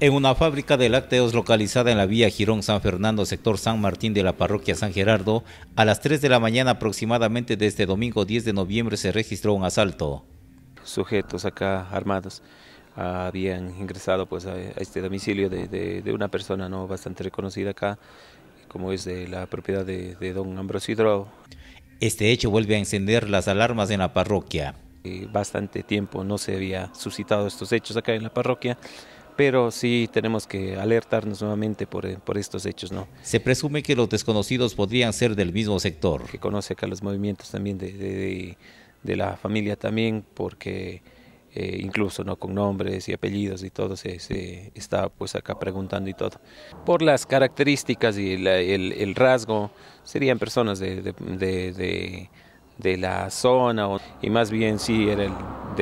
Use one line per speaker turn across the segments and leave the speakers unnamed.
En una fábrica de lácteos localizada en la vía Girón San Fernando, sector San Martín de la parroquia San Gerardo, a las 3 de la mañana aproximadamente de este domingo 10 de noviembre se registró un
asalto. Sujetos acá armados habían ingresado pues a, este domicilio de, una persona no bastante reconocida acá, como es de la propiedad de, don don Hidro. Este hecho vuelve a encender las alarmas en la parroquia. Bastante tiempo no se había suscitado estos hechos acá en la parroquia pero sí tenemos que alertarnos nuevamente por, eh, por, estos hechos. ¿no? Se presume que los desconocidos podrían ser del mismo sector. Que conoce acá los movimientos también de, la familia también, porque eh, incluso ¿no? con nombres y apellidos y todo se, está pues acá preguntando y todo. Por las características y el, rasgo, serían personas de, de la zona, y más bien sí era el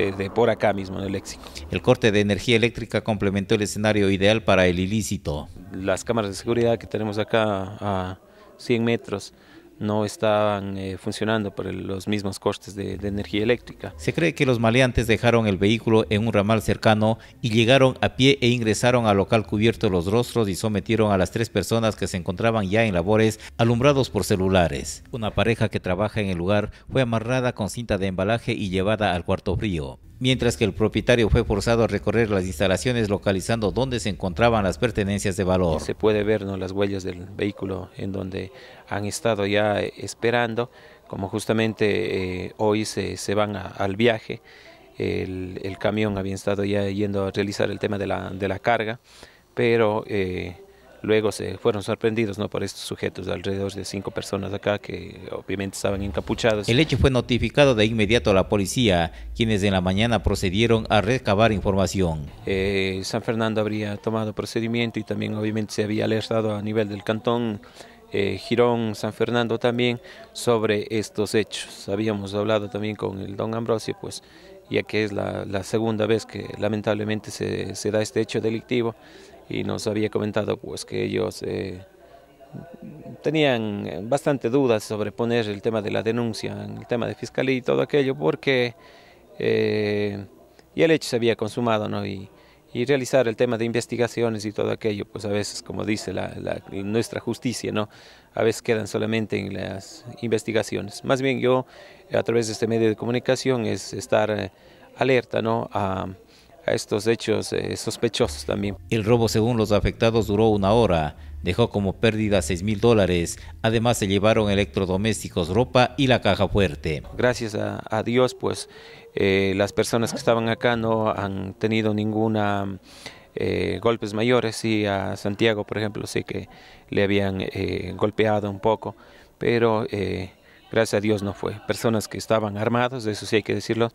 de, por acá mismo, en el léxico. El corte de energía eléctrica complementó el
escenario ideal para el ilícito.
Las cámaras de seguridad que tenemos acá a 100 metros no estaban eh, funcionando por los mismos costes de, de, energía eléctrica.
Se cree que los maleantes dejaron el vehículo en un ramal cercano y llegaron a pie e ingresaron al local cubierto los rostros y sometieron a las tres personas que se encontraban ya en labores alumbrados por celulares. Una pareja que trabaja en el lugar fue amarrada con cinta de embalaje y llevada al cuarto frío mientras que el propietario fue forzado a recorrer las instalaciones localizando dónde se encontraban las pertenencias de valor. Se
puede ver ¿no? las huellas del vehículo en donde han estado ya eh, esperando, como justamente eh, hoy se, se van al viaje, el, camión había estado ya yendo a realizar el tema de la, de la carga, pero... Eh, Luego se fueron sorprendidos ¿no? por estos sujetos, alrededor de cinco personas acá que obviamente estaban encapuchados. El
hecho fue notificado de inmediato a la policía, quienes en la mañana procedieron a recabar información.
Eh, San Fernando habría tomado procedimiento y también obviamente se había alertado a nivel del cantón eh, Girón, San Fernando también, sobre estos hechos. Habíamos hablado también con el don Ambrosio, pues ya que es la, segunda vez que lamentablemente se, se da este hecho delictivo y nos había comentado pues que ellos eh, tenían bastante dudas sobre poner el tema de la denuncia, el tema de fiscalía y todo aquello, porque eh, el hecho se había consumado, ¿no? Y, y, realizar el tema de investigaciones y todo aquello, pues a veces, como dice la, nuestra justicia, ¿no? A veces quedan solamente en las investigaciones. Más bien yo, a través de este medio de comunicación, es estar eh, alerta, ¿no? A, a estos hechos eh, sospechosos también.
El robo, según los afectados, duró una hora. Dejó como pérdida 6 mil dólares. Además,
se llevaron electrodomésticos, ropa y la caja fuerte. Gracias a, Dios, pues eh, las personas que estaban acá no han tenido ninguna eh, golpes mayores. Sí, a Santiago, por ejemplo, sí que le habían eh, golpeado un poco, pero gracias a Dios no fue. Personas que estaban armados, de eso sí hay que decirlo.